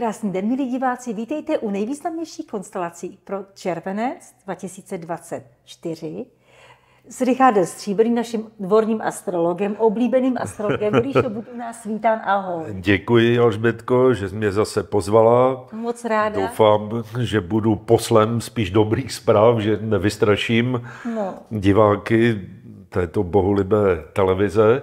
Krásný den, milí diváci, vítejte u nejvýznamnějších konstelací pro červenec 2024 s Richardem Stříbrným, naším dvorním astrologem, oblíbeným astrologem. Když to budu nás vítán, ahoj. Děkuji, Alžbětko, že jsi mě zase pozvala. Moc ráda. Doufám, že budu poslem spíš dobrých zpráv, že nevystraším no. diváky této bohulibé televize.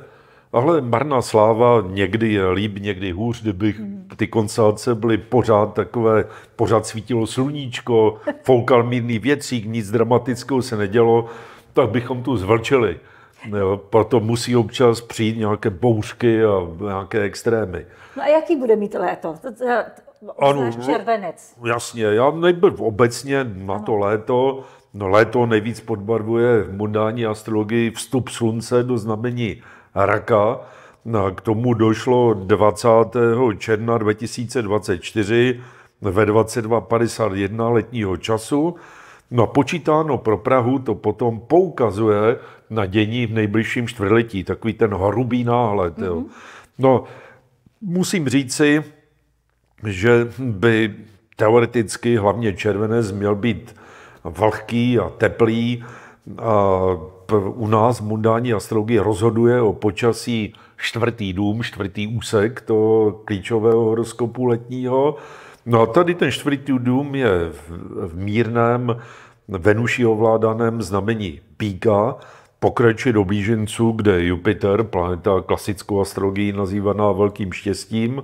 Ale marná sláva někdy je líp, někdy hůř, kdyby mhm. ty konstelace byly pořád takové, pořád svítilo sluníčko, foukal mírný věcík, nic dramatického se nedělo, tak bychom tu zvlčili. Jo, proto musí občas přijít nějaké bouřky a nějaké extrémy. No a jaký bude mít léto? Ano, červenec. Jasně, já nejbyl obecně na to léto. No léto nejvíc podbarvuje v mundání astrologii vstup slunce do znamení raka. No, k tomu došlo 20. června 2024 ve 22.51 letního času. No počítáno pro Prahu to potom poukazuje na dění v nejbližším čtvrtletí, takový ten hrubý náhled. Mm-hmm. Jo. Mhm. No, musím říci, že by teoreticky hlavně červenec měl být vlhký a teplý, u nás mundální astrologie rozhoduje o počasí čtvrtý dům, čtvrtý úsek toho klíčového horoskopu letního. No a tady ten čtvrtý dům je v mírném Venuši ovládaném znamení Píka, pokračuje do blíženců, kde Jupiter, planeta klasickou astrologií nazývaná velkým štěstím,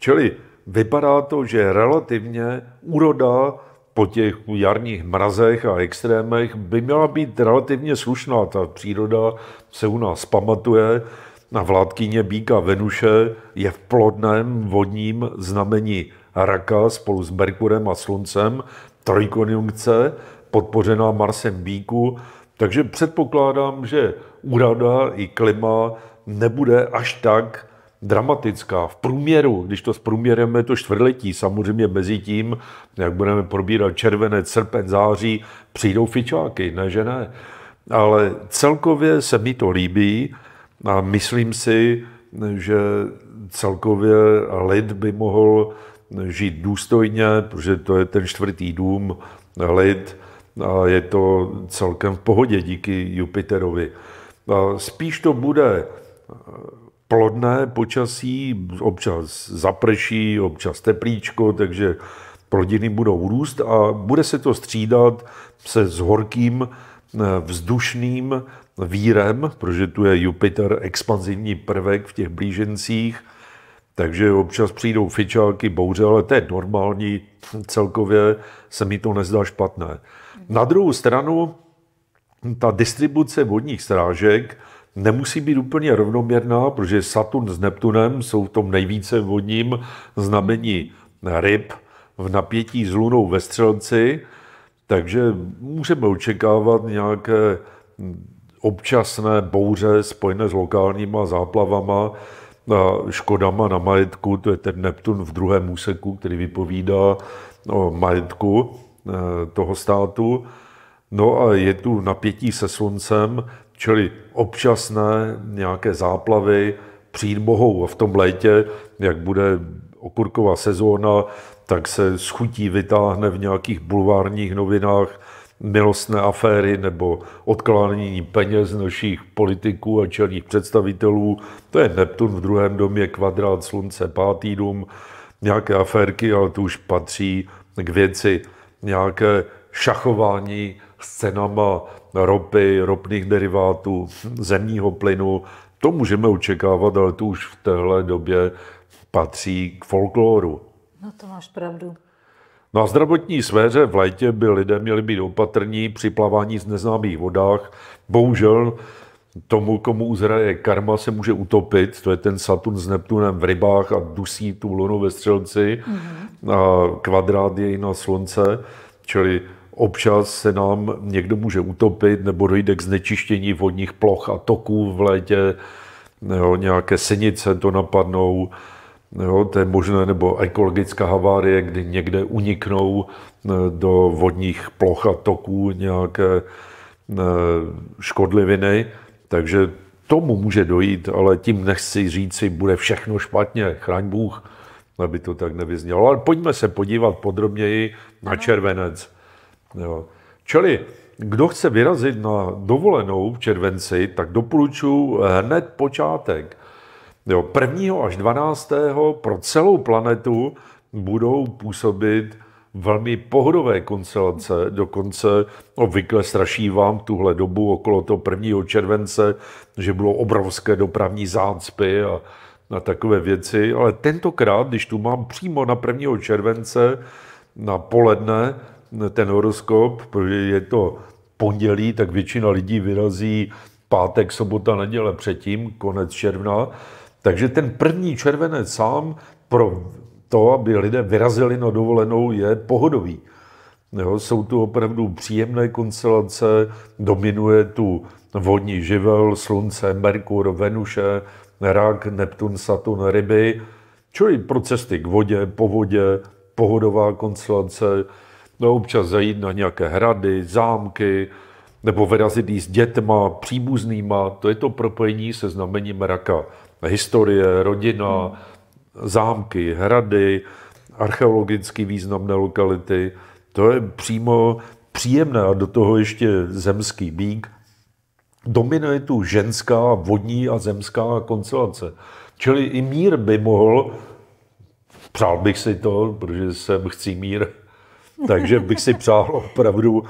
čili vypadá to, že relativně úroda po těch jarních mrazech a extrémech by měla být relativně slušná. Ta příroda se u nás pamatuje. Na vládkyně Bíka Venuše je v plodném vodním znamení raka spolu s Merkurem a Sluncem, trojkonjunkce, podpořená Marsem Bíku. Takže předpokládám, že úrada i klima nebude až tak dramatická. V průměru, když to s průměrem je to čtvrtletí, samozřejmě mezi tím, jak budeme probírat červenec, srpen, září, přijdou fičáky, ne že ne. Ale celkově se mi to líbí a myslím si, že celkově lid by mohl žít důstojně, protože to je ten čtvrtý dům lid a je to celkem v pohodě díky Jupiterovi. A spíš to bude plodné počasí, občas zaprší, občas teplíčko, takže plodiny budou růst a bude se to střídat se s horkým eh, vzdušným vírem, protože tu je Jupiter expanzivní prvek v těch blížencích, takže občas přijdou fičálky, bouře, ale to je normální, celkově se mi to nezdá špatné. Na druhou stranu, ta distribuce vodních strážek nemusí být úplně rovnoměrná, protože Saturn s Neptunem jsou v tom nejvíce vodním znamení ryb v napětí s Lunou ve Střelci, takže můžeme očekávat nějaké občasné bouře spojené s lokálníma záplavama, a škodama na majetku, to je ten Neptun v druhém úseku, který vypovídá o majetku eh, toho státu. No a je tu napětí se sluncem, Čili občasné nějaké záplavy přijít mohou. V tom létě, jak bude okurková sezóna, tak se schutí vytáhne v nějakých bulvárních novinách milostné aféry nebo odklánění peněz našich politiků a čelních představitelů. To je Neptun v druhém domě, kvadrát slunce, pátý dům, nějaké aférky, ale to už patří k věci, nějaké šachování s cenama ropy, ropných derivátů, zemního plynu. To můžeme očekávat, ale to už v téhle době patří k folkloru. No to máš pravdu. Na zdravotní sféře v létě by lidé měli být opatrní při plavání v neznámých vodách. Bohužel tomu, komu uzraje karma, se může utopit. To je ten Saturn s Neptunem v rybách a dusí tu lunu ve střelci. Mm-hmm. A kvadrát je i na slunce. Čili Občas se nám někdo může utopit nebo dojde k znečištění vodních ploch a toků v létě, jo, nějaké senice to napadnou, jo, to je možné, nebo ekologická havárie, kdy někde uniknou eh, do vodních ploch a toků nějaké eh, škodliviny, takže tomu může dojít, ale tím nechci říct si, bude všechno špatně, chraň Bůh, aby to tak nevyznělo. Ale pojďme se podívat podrobněji na červenec. Jo. Čili, kdo chce vyrazit na dovolenou v červenci, tak doporučuji hned počátek. Jo, 1. až 12. pro celou planetu budou působit velmi pohodové konstelace. Dokonce obvykle straší vám tuhle dobu okolo toho 1. července, že bylo obrovské dopravní zácpy a, na takové věci, ale tentokrát, když tu mám přímo na 1. července na poledne, ten horoskop, protože je to pondělí, tak většina lidí vyrazí pátek, sobota, neděle předtím, konec června. Takže ten první červenec sám pro to, aby lidé vyrazili na dovolenou, je pohodový. Jo, jsou tu opravdu příjemné konstelace, dominuje tu vodní živel, slunce, Merkur, Venuše, rak, Neptun, Saturn, ryby, čili pro cesty k vodě, po vodě, pohodová konstelace, no, občas zajít na nějaké hrady, zámky, nebo vyrazit jí s dětma, příbuznýma. To je to propojení se znamením raka. Historie, rodina, hmm. zámky, hrady, archeologicky významné lokality. To je přímo příjemné a do toho ještě zemský bík. Dominuje tu ženská, vodní a zemská koncelace. Čili i mír by mohl, přál bych si to, protože jsem chci mír, takže bych si přál opravdu,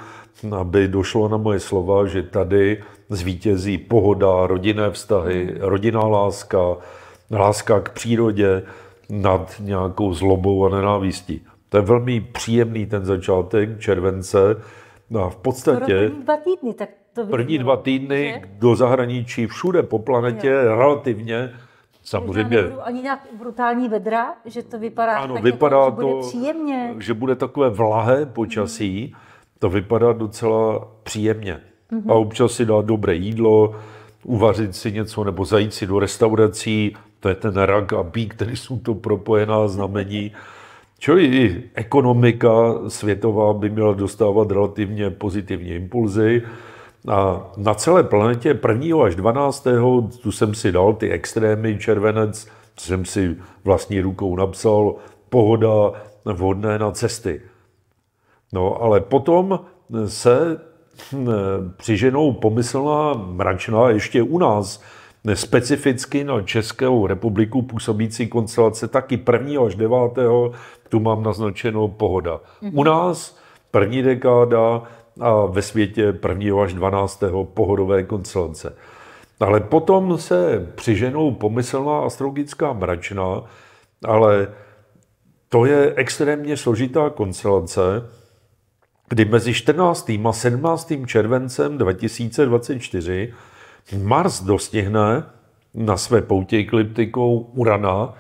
aby došlo na moje slova, že tady zvítězí pohoda, rodinné vztahy, rodinná láska, láska k přírodě nad nějakou zlobou a nenávistí. To je velmi příjemný ten začátek července. A v podstatě... První dva týdny, tak to První dva týdny že? do zahraničí všude po planetě jo. relativně samozřejmě... ani nějak brutální vedra, že to vypadá ano, tak, jako vypadá jako, že to, bude příjemně. Že bude takové vlahé počasí, hmm. to vypadá docela příjemně. Hmm. A občas si dá dobré jídlo, uvařit si něco nebo zajít si do restaurací, to je ten rak a bík, který jsou to propojená znamení. Čili i ekonomika světová by měla dostávat relativně pozitivní impulzy. A na celé planetě 1. až 12. tu jsem si dal ty extrémy, červenec, jsem si vlastní rukou napsal, pohoda, vhodné na cesty. No ale potom se hm, přiženou pomyslná mračná ještě u nás, specificky na Českou republiku působící konstelace taky 1. až 9. tu mám naznačeno pohoda. U mhm. nás první dekáda a ve světě 1. až 12. pohodové konstelace. Ale potom se přiženou pomyslná astrologická mračna, ale to je extrémně složitá konstelace, kdy mezi 14. a 17. červencem 2024 Mars dostihne na své poutě ekliptikou Urana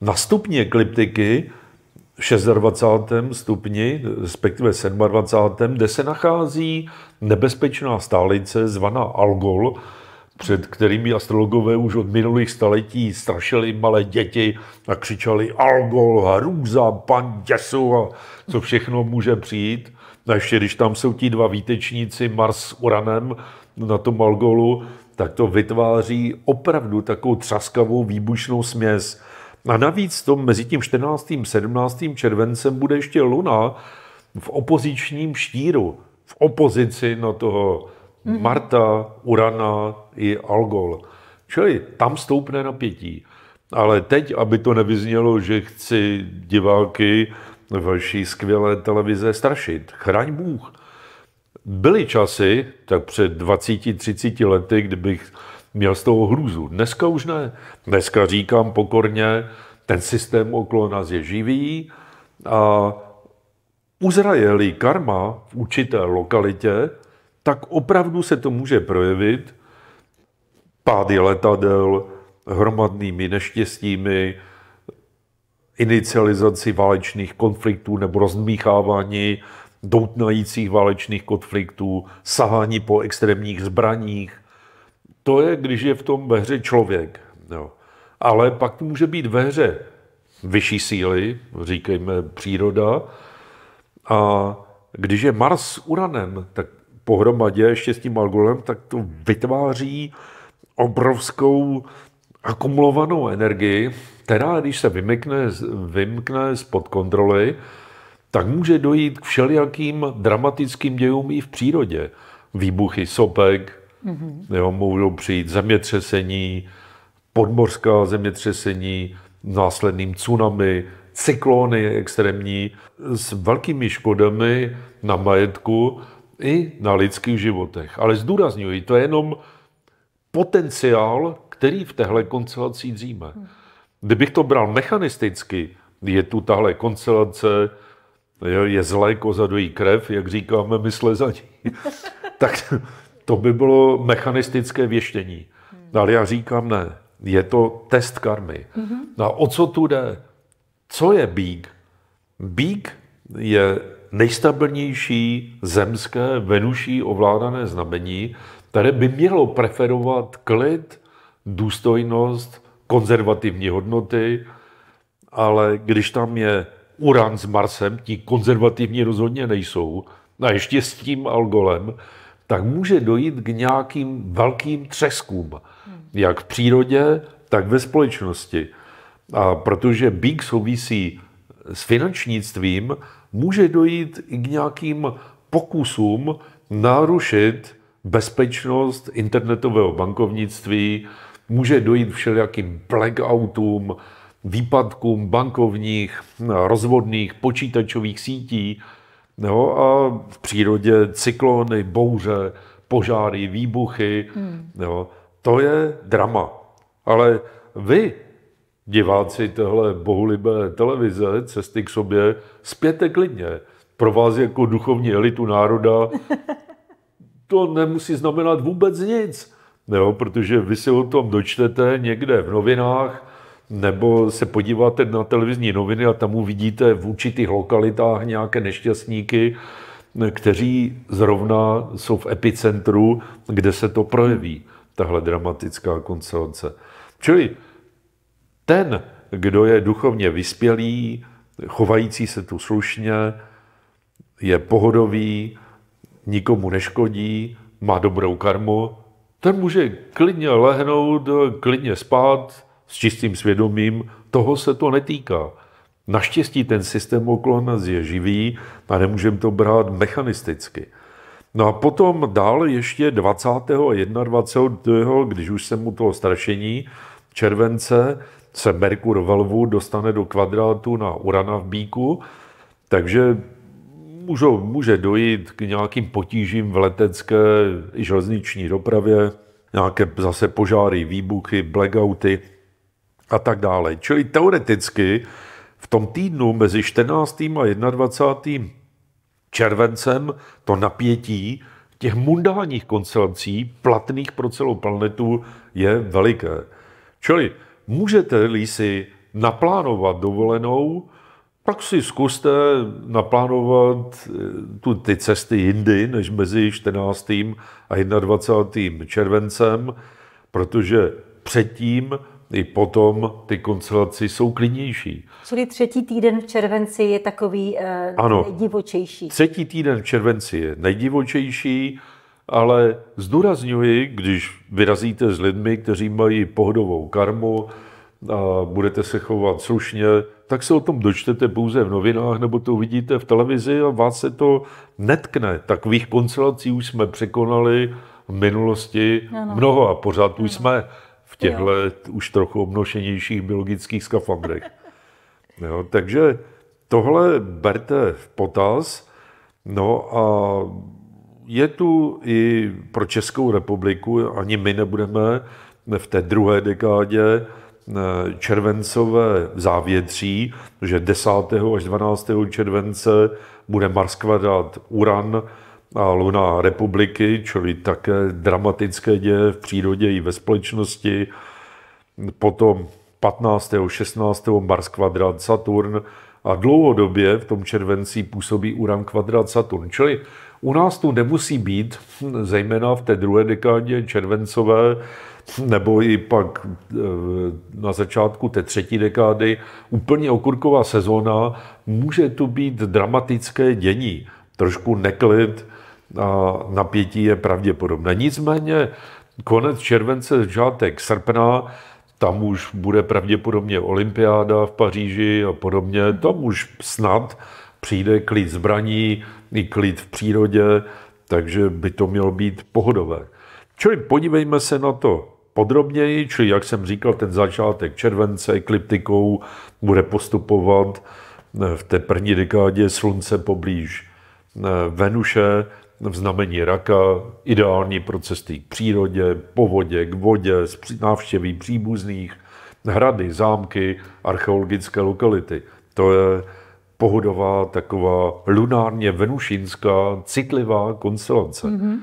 na stupně ekliptiky 26. stupni, respektive 27., kde se nachází nebezpečná stálice zvaná Algol, před kterými astrologové už od minulých staletí strašili malé děti a křičeli Algol, hrůza, děsu a co všechno může přijít. A ještě když tam jsou ti dva výtečníci Mars s Uranem na tom Algolu, tak to vytváří opravdu takovou třaskavou výbušnou směs a navíc to mezi tím 14. 17. červencem bude ještě Luna v opozičním štíru, v opozici na toho mhm. Marta, Urana i Algol. Čili tam stoupne napětí. Ale teď, aby to nevyznělo, že chci diváky vaší skvělé televize strašit. Chraň Bůh. Byly časy, tak před 20-30 lety, kdybych Měl z toho hrůzu. Dneska už ne. Dneska říkám pokorně, ten systém okolo nás je živý a uzraje karma v určité lokalitě, tak opravdu se to může projevit pády letadel, hromadnými neštěstími, inicializaci válečných konfliktů nebo rozmíchávání doutnajících válečných konfliktů, sahání po extrémních zbraních, to je, když je v tom ve hře člověk. Jo. Ale pak může být ve hře vyšší síly, říkejme příroda. A když je Mars s Uranem, tak pohromadě ještě s tím Malgolem, tak to vytváří obrovskou akumulovanou energii, která, když se vymykne, vymkne spod kontroly, tak může dojít k všelijakým dramatickým dějům i v přírodě. Výbuchy sopek, Mm-hmm. Jo, můžou přijít zemětřesení, podmořská zemětřesení, následným tsunami, cyklony extrémní s velkými škodami na majetku i na lidských životech. Ale zdůrazňuji, to je jenom potenciál, který v téhle koncelaci dříme. Hmm. Kdybych to bral mechanisticky, je tu tahle koncelace, je, zlé kozadojí krev, jak říkáme za ní. tak to by bylo mechanistické věštění. Hmm. Ale já říkám ne. Je to test karmy. Hmm. a o co tu jde? Co je bík? Bík je nejstabilnější zemské venuší ovládané znamení, které by mělo preferovat klid, důstojnost, konzervativní hodnoty, ale když tam je Uran s Marsem, ti konzervativní rozhodně nejsou, a ještě s tím Algolem, tak může dojít k nějakým velkým třeskům, jak v přírodě, tak ve společnosti. A protože BIG souvisí s finančnictvím, může dojít i k nějakým pokusům narušit bezpečnost internetového bankovnictví, může dojít všelijakým blackoutům, výpadkům bankovních, rozvodných, počítačových sítí, Jo, no a v přírodě cyklony, bouře, požáry, výbuchy. Hmm. Jo, no, to je drama. Ale vy, diváci téhle bohulibé televize, cesty k sobě, zpěte klidně. Pro vás jako duchovní elitu národa to nemusí znamenat vůbec nic. Jo, no, protože vy si o tom dočtete někde v novinách, nebo se podíváte na televizní noviny a tam uvidíte v určitých lokalitách nějaké nešťastníky, kteří zrovna jsou v epicentru, kde se to projeví, tahle dramatická konsonance. Čili ten, kdo je duchovně vyspělý, chovající se tu slušně, je pohodový, nikomu neškodí, má dobrou karmu, ten může klidně lehnout, klidně spát, s čistým svědomím, toho se to netýká. Naštěstí ten systém okolo nás je živý a nemůžeme to brát mechanisticky. No a potom dál ještě 20. a 21. když už jsem u toho strašení, července se Merkur ve lvu dostane do kvadrátu na Urana v Bíku, takže můžou, může dojít k nějakým potížím v letecké i železniční dopravě, nějaké zase požáry, výbuchy, blackouty, a tak dále. Čili teoreticky v tom týdnu mezi 14. a 21. červencem to napětí těch mundálních koncelací platných pro celou planetu je veliké. Čili můžete si naplánovat dovolenou, pak si zkuste naplánovat eh, tu, ty cesty jindy, než mezi 14. a 21. červencem, protože předtím i potom ty konstelace jsou klidnější. Čili třetí týden v červenci je takový eh, ano, nejdivočejší. Třetí týden v červenci je nejdivočejší, ale zdůrazňuji, když vyrazíte s lidmi, kteří mají pohodovou karmu a budete se chovat slušně, tak se o tom dočtete pouze v novinách nebo to uvidíte v televizi a vás se to netkne. Takových konstelací už jsme překonali v minulosti ano. mnoho a pořád ano. už jsme v těchto už trochu obnošenějších biologických skafandrech. Jo, takže tohle berte v potaz. No a je tu i pro Českou republiku, ani my nebudeme v té druhé dekádě eh, červencové závětří, že 10. až 12. července bude Mars kvadrat Uran, a luna republiky, čili také dramatické děje v přírodě i ve společnosti. Potom 15. 16. Mars kvadrat Saturn a dlouhodobě v tom červenci působí Uran kvadrat Saturn. Čili u nás tu nemusí být, zejména v té druhé dekádě červencové, nebo i pak e, na začátku té třetí dekády, úplně okurková sezóna, může tu být dramatické dění trošku neklid a napětí je pravděpodobné. Nicméně konec července, začátek srpna, tam už bude pravděpodobně olympiáda v Paříži a podobně, tam už snad přijde klid zbraní, i klid v přírodě, takže by to mělo být pohodové. Čili podívejme se na to podrobněji, čili jak jsem říkal, ten začátek července ekliptikou bude postupovat v té první dekádě slunce poblíž Eh, Venuše v znamení raka, ideální pro cesty k přírodě, po vodě, k vodě, návštěví příbuzných, hrady, zámky, archeologické lokality. To je pohodová, taková lunárně venušinská, citlivá konstelace. Mm-hmm.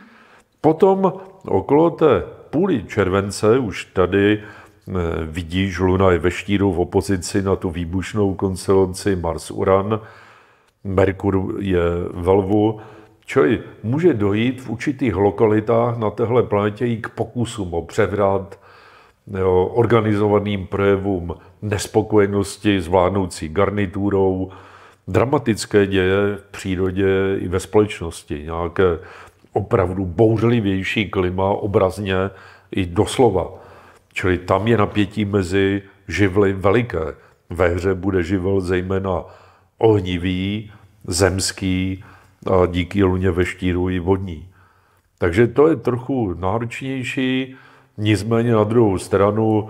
Potom okolo té půly července už tady eh, vidíš, Luna je ve štíru v opozici na tu výbušnou konstelaci Mars-Uran, Merkur je ve lvu, čili může dojít v určitých lokalitách na téhle planetě i k pokusům o převrat, jo, organizovaným projevům nespokojenosti s vládnoucí garniturou, dramatické děje v přírodě i ve společnosti, nějaké opravdu bouřlivější klima obrazně i doslova. Čili tam je napětí mezi živly veliké. Ve hře bude živel zejména ohnivý, zemský, a díky luně ve štíru i vodní. Takže to je trochu náročnější, nicméně na druhou stranu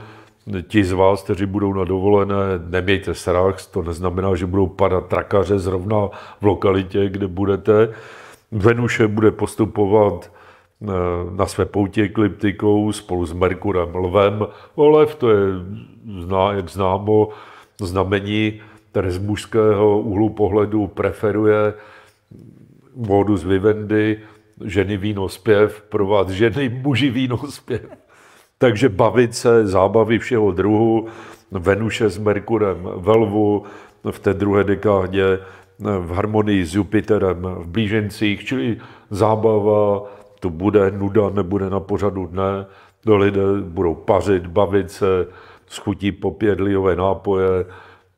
ti z vás, kteří budou na dovolené, nemějte strach, to neznamená, že budou padat trakaře zrovna v lokalitě, kde budete. Venuše bude postupovat e, na své poutě ekliptikou spolu s Merkurem Lvem. Lev to je, zná, jak známo, znamení který z mužského úhlu pohledu preferuje z Vivendy, ženy víno zpěv, pro vás ženy muži víno zpěv. Takže bavit se, zábavy všeho druhu, Venuše s Merkurem ve lvu, v té druhé dekádě v harmonii s Jupiterem v blížencích, čili zábava, to bude nuda, nebude na pořadu dne, lidé budou pařit, bavit se, schutí popědliové nápoje,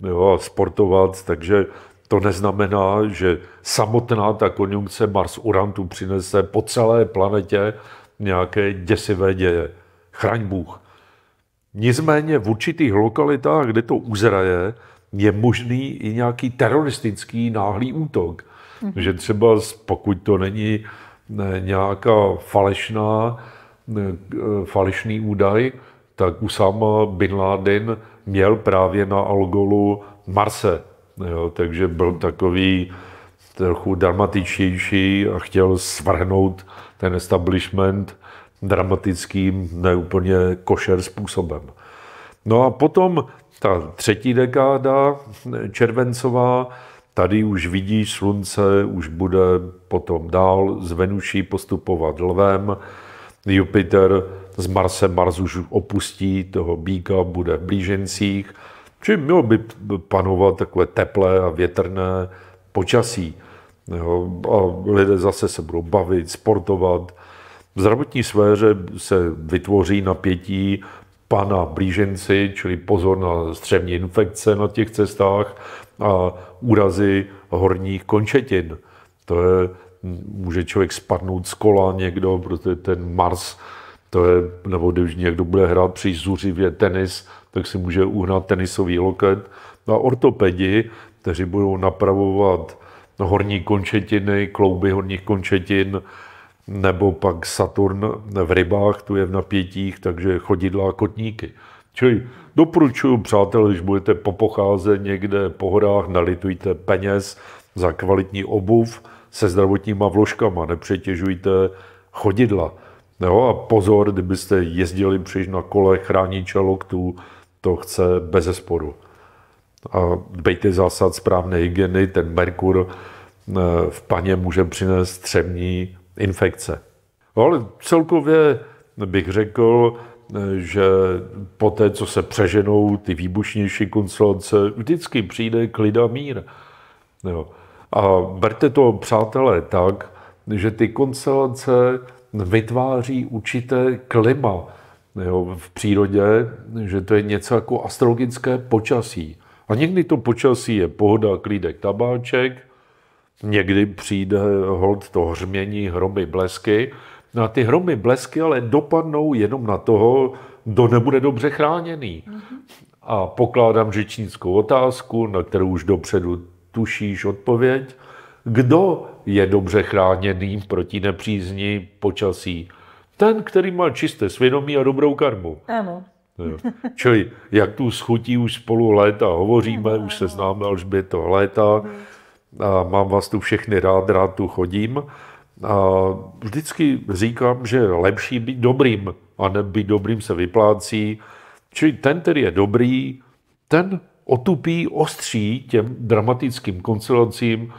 jo, a sportovat, takže to neznamená, že samotná ta konjunkce Mars-Uran tu přinese po celé planetě nějaké děsivé děje. Chraň Bůh. Nicméně v určitých lokalitách, kde to uzraje, je možný i nějaký teroristický náhlý útok. Mm. Že třeba pokud to není nějaká falešná, e, falešný údaj, tak Usama Bin Laden měl právě na Algolu Marse. Jo, takže byl takový trochu dramatičtější a chtěl svrhnout ten establishment dramatickým, neúplně košer způsobem. No a potom ta třetí dekáda červencová, tady už vidí slunce, už bude potom dál z Venuší postupovat lvem, Jupiter s Marsem, Mars už opustí toho býka, bude v blížencích, či mělo by panovat takové teplé a větrné počasí. Jo, a lidé zase se budou bavit, sportovat. V zdravotní sféře se vytvoří napětí pana blíženci, čili pozor na střevní infekce na těch cestách a úrazy horních končetin. To je může člověk spadnout z kola někdo, protože ten Mars, to je, nebo když někdo bude hrát zuřivě tenis, tak si může uhnat tenisový loket. No a ortopedi, kteří budou napravovat horní končetiny, klouby horních končetin, nebo pak Saturn v rybách, tu je v napětích, takže chodidla a kotníky. Čili doporučuji, přátelé, když budete popocházet někde po horách, nalitujte peněz za kvalitní obuv, se zdravotníma vložkama, nepřetěžujte chodidla. Jo, a pozor, kdybyste jezdili příliš na kole, chrániče loktů, to chce bez zesporu. A dbejte zásad správné hygieny, ten merkur eh, v paně může přinést třemní infekce. No, ale celkově bych řekl, eh, že po té, co se přeženou ty výbušnější konsolace, vždycky přijde klid a mír. Jo. A berte to, přátelé, tak, že ty konstelace vytváří určité klima jo, v přírodě, že to je něco jako astrologické počasí. A někdy to počasí je pohoda, klídek, tabáček, někdy přijde hold to hřmění, hromy, blesky. No a ty hromy, blesky ale dopadnou jenom na toho, kdo nebude dobře chráněný. Mhm. A pokládám řečnickou otázku, na kterou už dopředu tušíš odpověď. Kdo je dobře chráněný proti nepřízni počasí? Ten, který má čisté svědomí a dobrou karmu. Ano. Jo. Čili jak tu schutí už spolu léta hovoříme, ano, už se známe to léta a mám vás tu všechny rád, rád tu chodím. A vždycky říkám, že lepší být dobrým a být dobrým se vyplácí. Čili ten, který je dobrý, ten otupí ostří těm dramatickým konstelancím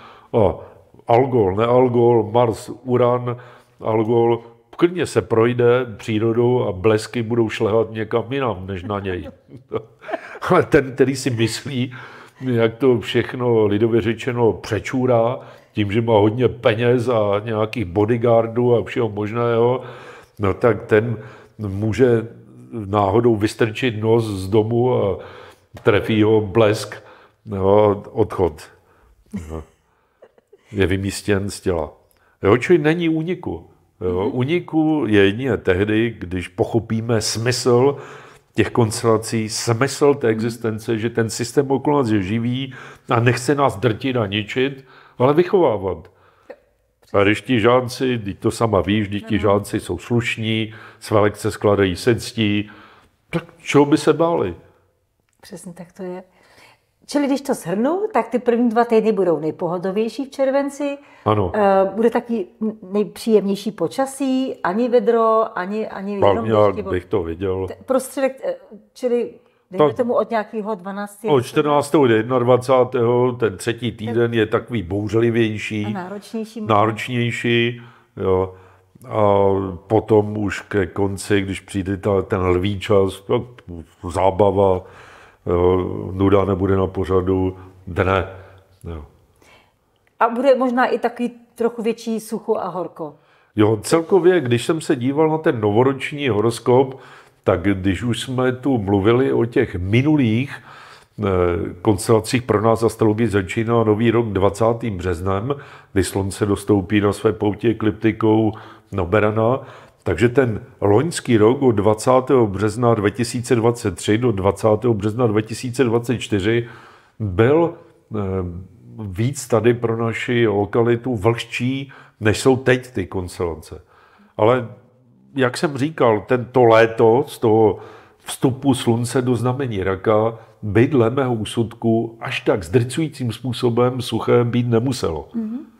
algol, nealgol, Mars, Uran, algol, klidně se projde přírodou a blesky budou šlehat někam jinam, než na něj. Ale ten, který si myslí, jak to všechno lidově řečeno přečůrá, tím, že má hodně peněz a nějakých bodyguardů a všeho možného, no tak ten může náhodou vystrčit nos z domu a trefí ho blesk, jo, odchod. Jo. Je vymístěn z těla. Jo, čili není úniku. Jo, uniku mhm. je jedině tehdy, když pochopíme smysl těch konstelací, smysl té existence, že ten systém okolo nás je živý a nechce nás drtit a ničit, ale vychovávat. A když ti žánci, když to sama víš, když ti žánci jsou slušní, své lekce skládají se tak čeho by se báli? Přesně tak to je. Čili když to shrnu, tak ty první dva týdny budou nejpohodovější v červenci. Ano. Eh, bude taky nejpříjemnější počasí, ani vedro, ani, ani Já jenom bych to viděl. Prostředek, eh, čili dejme tak, tomu od nějakého 12. Od 14. do 21. ten třetí týden je takový bouřlivější. A náročnější. Náročnější, jo. A potom už ke konci, když přijde ta, ten lví čas, tak no, zábava, jo, nuda nebude na pořadu dne. Jo. A bude možná i taky trochu větší sucho a horko. Jo, celkově, když jsem se díval na ten novoroční horoskop, tak když už jsme tu mluvili o těch minulých eh, konstelacích pro nás astrologii začíná nový rok 20. březnem, kdy slunce dostoupí na své poutě ekliptikou Noberana, takže ten loňský rok od 20. března 2023 do 20. března 2024 byl eh, víc tady pro naši lokalitu vlhčí, než jsou teď ty koncelence. Ale jak jsem říkal, tento léto z toho vstupu slunce do znamení raka by dle mého úsudku až tak zdrcujícím způsobem suché být nemuselo. Mm-hmm.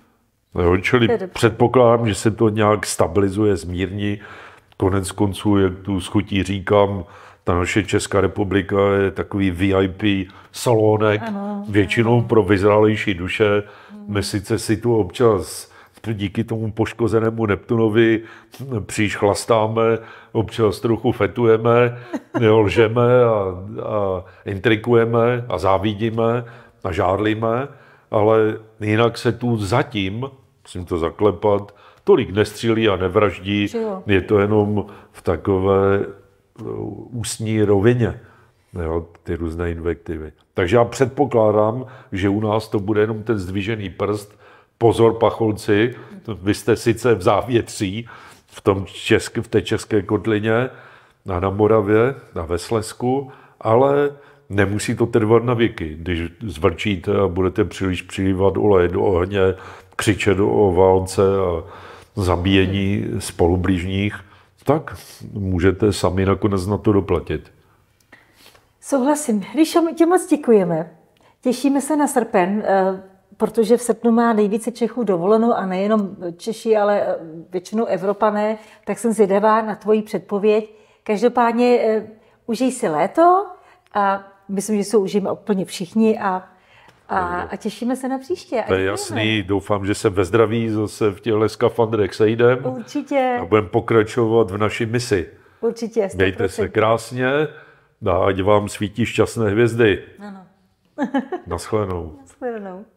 No jo, čili předpokládám, že se to nějak stabilizuje, zmírní. Konec konců, jak tu schutí říkám, ta naše Česká republika je takový VIP salonek, ano, většinou pro vyzrálejší duše. My sice si tu občas díky tomu poškozenému Neptunovi příš chlastáme, občas trochu fetujeme, lžeme a, a intrikujeme a závidíme a žárlíme, ale jinak se tu zatím musím to zaklepat, tolik nestřílí a nevraždí, je to jenom v takové eh, ústní rovině, jo, ty různé invektivy. Takže já předpokládám, že u nás to bude jenom ten zdvižený prst, pozor pacholci, vy jste sice v závětří, v, tom česk, v té české kotlině, a na Moravě, na Veslesku, ale nemusí to trvat na věky. Když zvrčíte a budete příliš přilívat olej do ohně, křičet o válce a zabíjení spolublížních, tak můžete sami nakonec na to doplatit. Souhlasím. Ríšo, my tě moc děkujeme. Těšíme se na srpen, eh, protože v srpnu má nejvíce Čechů dovolenou a nejenom Češi, ale eh, většinou Evropané, tak jsem zvědavá na tvoji předpověď. Každopádně eh, užij si léto a myslím, že se užijeme úplně všichni a a, a těšíme se na příště. To je jasný, doufám, že se ve zdraví zase v těchto skafandrech sejdem. Určitě. A budeme pokračovat v naší misi. Určitě. 100%. Mějte se krásně a ať vám svítí šťastné hvězdy. Ano. Naschledanou. Naschledanou.